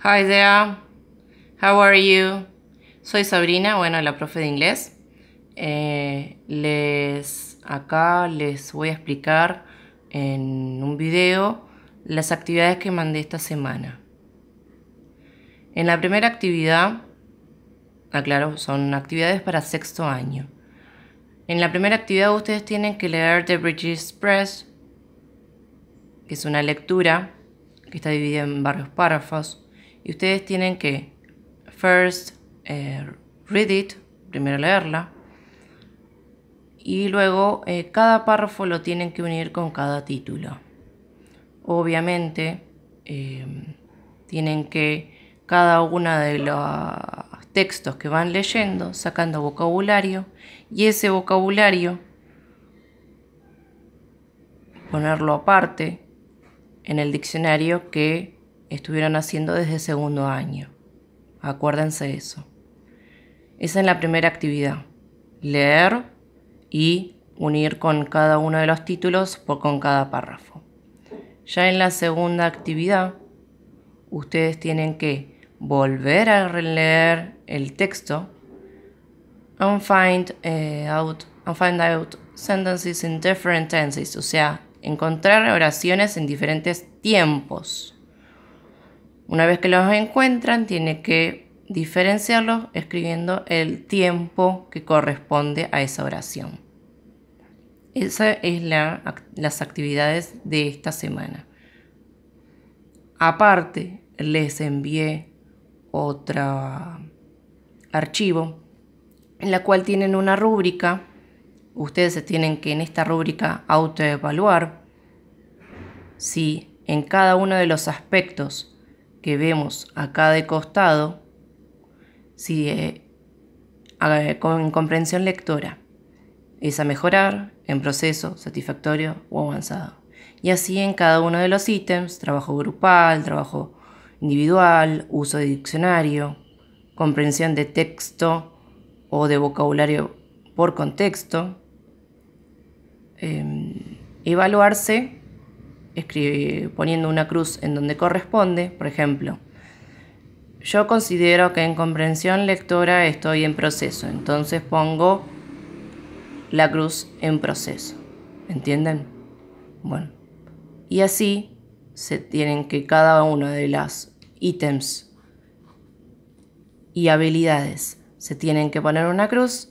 Hi there. How are you? Soy Sabrina, bueno, la profe de inglés. Eh, les acá les voy a explicar en un video las actividades que mandé esta semana. En la primera actividad, aclaro, ah, son actividades para sexto año. En la primera actividad ustedes tienen que leer The British Press, que es una lectura que está dividida en varios párrafos. Y ustedes tienen que first eh, read it, primero leerla, y luego eh, cada párrafo lo tienen que unir con cada título. Obviamente em, tienen que cada uno de los textos que van leyendo sacando vocabulario y ese vocabulario ponerlo aparte en el diccionario que estuvieron haciendo desde segundo año. Acuérdense eso. Esa es la primera actividad. Leer y unir con cada uno de los títulos por con cada párrafo. Ya en la segunda actividad, ustedes tienen que volver a releer el texto and find eh, out, sentences in different tenses, o sea, encontrar oraciones en diferentes tiempos. Una vez que los encuentran, tiene que diferenciarlos escribiendo el tiempo que corresponde a esa oración. Esas son la, las actividades de esta semana. Aparte, les envié otro archivo en la cual tienen una rúbrica. Ustedes se tienen que en esta rúbrica autoevaluar si en cada uno de los aspectos que vemos acá de costado, si con comprensión lectora, es a mejorar, en proceso, satisfactorio o avanzado. Y así en cada uno de los ítems, trabajo grupal, trabajo individual, uso de diccionario, comprensión de texto o de vocabulario por contexto, em, evaluarse poniendo una cruz en donde corresponde, por ejemplo, yo considero que en comprensión lectora estoy en proceso, entonces pongo la cruz en proceso. ¿Entienden? Bueno, y así se tienen que cada uno de los ítems y habilidades se tienen que poner una cruz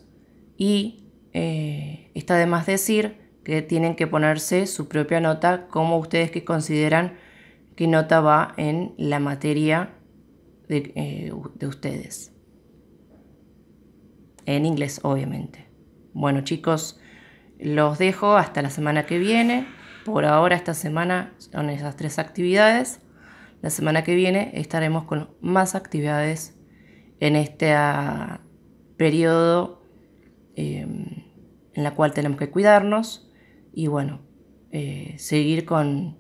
y eh, está de más decir que tienen que ponerse su propia nota, como ustedes que consideran que nota va en la materia eh, de, ustedes. En inglés, obviamente. Bueno, chicos, los dejo hasta la semana que viene. Por ahora, esta semana son esas tres actividades. La semana que viene estaremos con más actividades en este ah, periodo eh, en la cual tenemos que cuidarnos y bueno, eh, seguir con,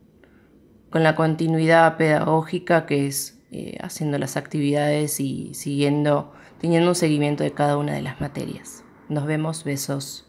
la continuidad pedagógica que es eh, haciendo las actividades y siguiendo, teniendo un seguimiento de cada una de las materias. Nos vemos, besos.